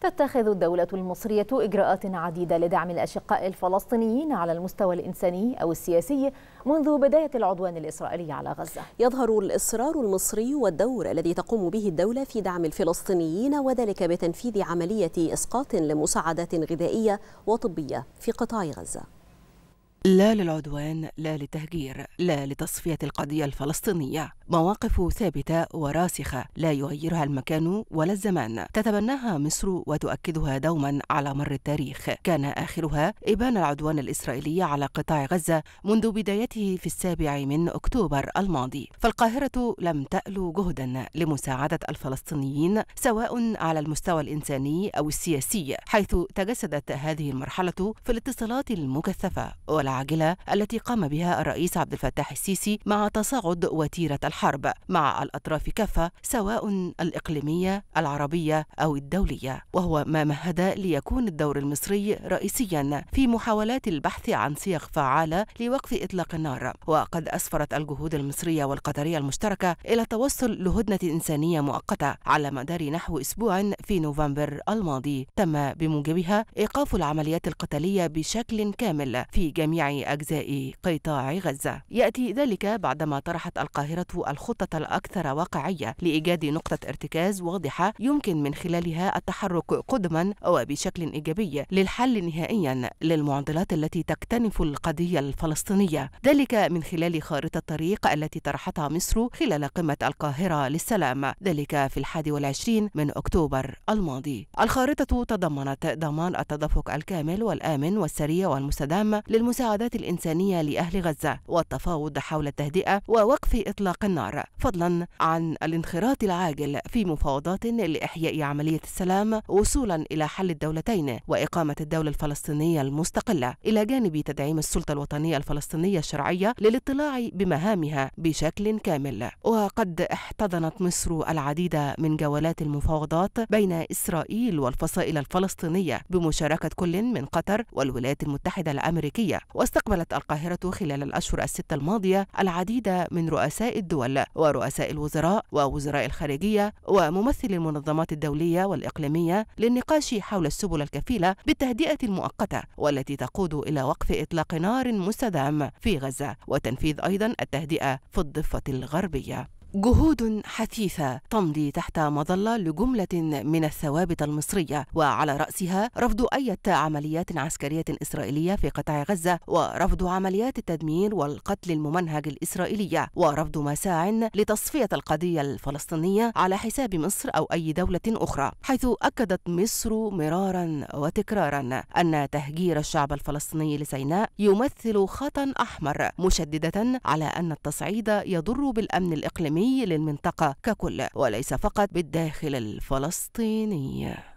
تتخذ الدولة المصرية إجراءات عديدة لدعم الأشقاء الفلسطينيين على المستوى الإنساني أو السياسي منذ بداية العدوان الإسرائيلي على غزة يظهر الإصرار المصري والدور الذي تقوم به الدولة في دعم الفلسطينيين وذلك بتنفيذ عملية إسقاط لمساعدات غذائية وطبية في قطاع غزة لا للعدوان لا للتهجير لا لتصفية القضية الفلسطينية مواقف ثابتة وراسخة لا يغيرها المكان ولا الزمان تتبناها مصر وتؤكدها دوما على مر التاريخ كان آخرها إبان العدوان الإسرائيلي على قطاع غزة منذ بدايته في السابع من أكتوبر الماضي فالقاهرة لم تألو جهدا لمساعدة الفلسطينيين سواء على المستوى الإنساني أو السياسي حيث تجسدت هذه المرحلة في الاتصالات المكثفة ولا العاجلة التي قام بها الرئيس عبد الفتاح السيسي مع تصاعد وتيرة الحرب مع الأطراف كافة سواء الإقليمية العربية أو الدولية وهو ما مهد ليكون الدور المصري رئيسيا في محاولات البحث عن صيغ فعالة لوقف إطلاق النار وقد أسفرت الجهود المصرية والقطرية المشتركة إلى التوصل لهدنة إنسانية مؤقتة على مدار نحو أسبوع في نوفمبر الماضي تم بموجبها إيقاف العمليات القتالية بشكل كامل في جميع أجزاء قطاع غزة يأتي ذلك بعدما طرحت القاهرة الخطة الأكثر واقعية لإيجاد نقطة ارتكاز واضحة يمكن من خلالها التحرك قدما وبشكل إيجابي للحل نهائيا للمعضلات التي تكتنف القضية الفلسطينية ذلك من خلال خارطة الطريق التي طرحتها مصر خلال قمة القاهرة للسلام ذلك في الحادي والعشرين من أكتوبر الماضي الخارطة تضمنت ضمان التدفق الكامل والآمن والسريع والمستدام للمساعدة المساعدات الإنسانية لأهل غزة والتفاوض حول التهدئة ووقف إطلاق النار فضلا عن الانخراط العاجل في مفاوضات لإحياء عملية السلام وصولا إلى حل الدولتين وإقامة الدولة الفلسطينية المستقلة إلى جانب تدعيم السلطة الوطنية الفلسطينية الشرعية للاطلاع بمهامها بشكل كامل وقد احتضنت مصر العديد من جولات المفاوضات بين إسرائيل والفصائل الفلسطينية بمشاركة كل من قطر والولايات المتحدة الأمريكية واستقبلت القاهرة خلال الأشهر الستة الماضية العديد من رؤساء الدول ورؤساء الوزراء ووزراء الخارجية وممثلي المنظمات الدولية والإقليمية للنقاش حول السبل الكفيلة بالتهدئة المؤقتة والتي تقود إلى وقف إطلاق نار مستدام في غزة وتنفيذ أيضا التهدئة في الضفة الغربية جهود حثيثة تمضي تحت مظلة لجملة من الثوابت المصرية وعلى رأسها رفض أي عمليات عسكرية إسرائيلية في قطاع غزة ورفض عمليات التدمير والقتل الممنهج الإسرائيلية ورفض مساع لتصفية القضية الفلسطينية على حساب مصر أو أي دولة أخرى حيث أكدت مصر مرارا وتكرارا أن تهجير الشعب الفلسطيني لسيناء يمثل خطا أحمر مشددة على أن التصعيد يضر بالأمن الإقليمي الإنساني للمنطقة ككل وليس فقط بالداخل الفلسطيني